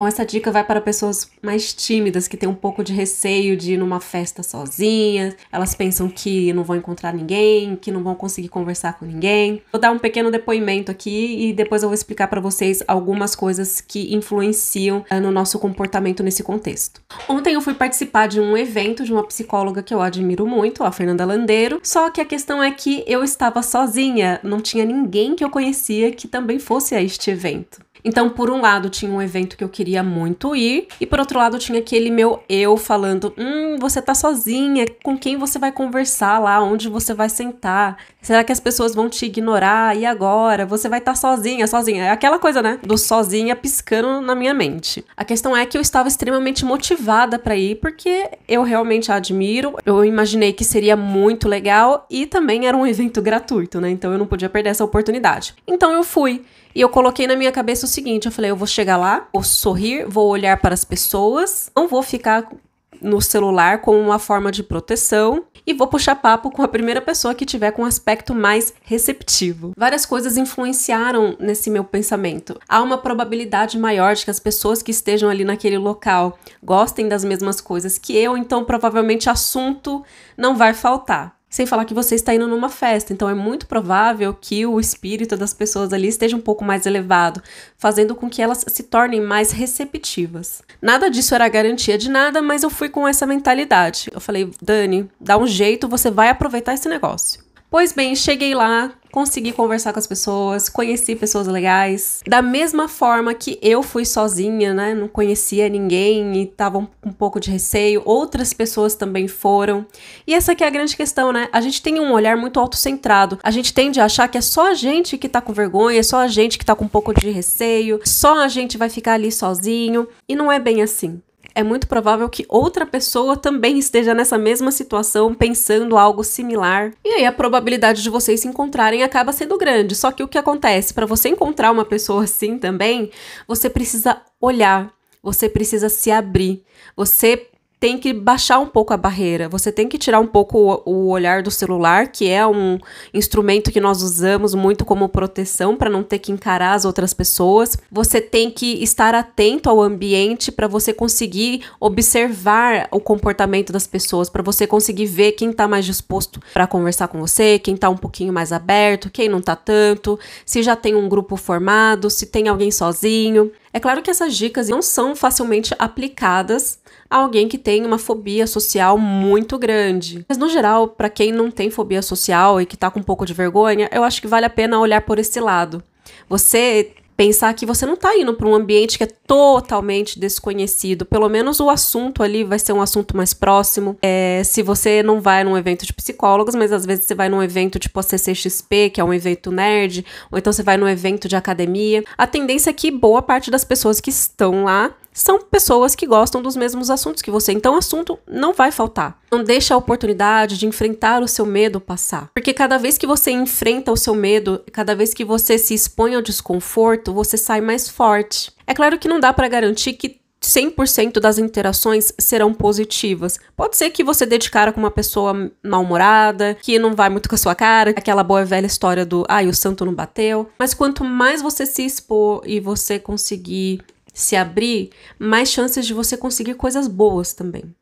Bom, então, essa dica vai para pessoas mais tímidas que têm um pouco de receio de ir numa festa sozinha. Elas pensam que não vão encontrar ninguém, que não vão conseguir conversar com ninguém. Vou dar um pequeno depoimento aqui e depois eu vou explicar para vocês algumas coisas que influenciam uh, no nosso comportamento nesse contexto. Ontem eu fui participar de um evento de uma psicóloga que eu admiro muito, a Fernanda Landeiro. Só que a questão é que eu estava sozinha, não tinha ninguém que eu conhecia que também fosse a este evento. Então, por um lado, tinha um evento que eu queria muito ir, e por outro lado, tinha aquele meu eu falando: hum, você tá sozinha, com quem você vai conversar lá, onde você vai sentar? Será que as pessoas vão te ignorar? E agora? Você vai estar tá sozinha, sozinha. É aquela coisa, né? Do sozinha piscando na minha mente. A questão é que eu estava extremamente motivada para ir, porque eu realmente a admiro, eu imaginei que seria muito legal e também era um evento gratuito, né? Então eu não podia perder essa oportunidade. Então eu fui e eu coloquei na minha cabeça o seguinte: eu falei, eu vou chegar lá, vou sorrir, vou olhar para as pessoas, não vou ficar no celular como uma forma de proteção e vou puxar papo com a primeira pessoa que tiver com um aspecto mais receptivo. Várias coisas influenciaram nesse meu pensamento. Há uma probabilidade maior de que as pessoas que estejam ali naquele local gostem das mesmas coisas que eu, então provavelmente assunto não vai faltar. Sem falar que você está indo numa festa, então é muito provável que o espírito das pessoas ali esteja um pouco mais elevado, fazendo com que elas se tornem mais receptivas. Nada disso era garantia de nada, mas eu fui com essa mentalidade. Eu falei, Dani, dá um jeito, você vai aproveitar esse negócio. Pois bem, cheguei lá, consegui conversar com as pessoas, conheci pessoas legais. Da mesma forma que eu fui sozinha, né? Não conhecia ninguém e tava um, um pouco de receio, outras pessoas também foram. E essa que é a grande questão, né? A gente tem um olhar muito autocentrado. A gente tende a achar que é só a gente que tá com vergonha, é só a gente que tá com um pouco de receio, só a gente vai ficar ali sozinho. E não é bem assim é muito provável que outra pessoa também esteja nessa mesma situação, pensando algo similar. E aí a probabilidade de vocês se encontrarem acaba sendo grande. Só que o que acontece? Para você encontrar uma pessoa assim também, você precisa olhar, você precisa se abrir, você tem que baixar um pouco a barreira, você tem que tirar um pouco o, olhar do celular, que é um instrumento que nós usamos muito como proteção para não ter que encarar as outras pessoas. Você tem que estar atento ao ambiente para você conseguir observar o comportamento das pessoas, para você conseguir ver quem está mais disposto para conversar com você, quem está um pouquinho mais aberto, quem não está tanto, se já tem um grupo formado, se tem alguém sozinho. É claro que essas dicas não são facilmente aplicadas a alguém que tem uma fobia social muito grande. Mas no geral, para quem não tem fobia social e que tá com um pouco de vergonha, eu acho que vale a pena olhar por esse lado. Você pensar que você não está indo para um ambiente que é totalmente desconhecido. Pelo menos o assunto ali vai ser um assunto mais próximo. É, se você não vai num evento de psicólogos, mas às vezes você vai num evento tipo a CCXP, que é um evento nerd, ou então você vai num evento de academia. A tendência é que boa parte das pessoas que estão lá são pessoas que gostam dos mesmos assuntos que você. Então, assunto não vai faltar. Não deixa a oportunidade de enfrentar o seu medo passar. Porque cada vez que você enfrenta o seu medo, cada vez que você se expõe ao desconforto, você sai mais forte. É claro que não dá para garantir que 100% das interações serão positivas. Pode ser que você dê de cara com uma pessoa mal-humorada, que não vai muito com a sua cara, aquela boa e velha história do ai, ah, o santo não bateu. Mas quanto mais você se expor e você conseguir se abrir, mais chances de você conseguir coisas boas também.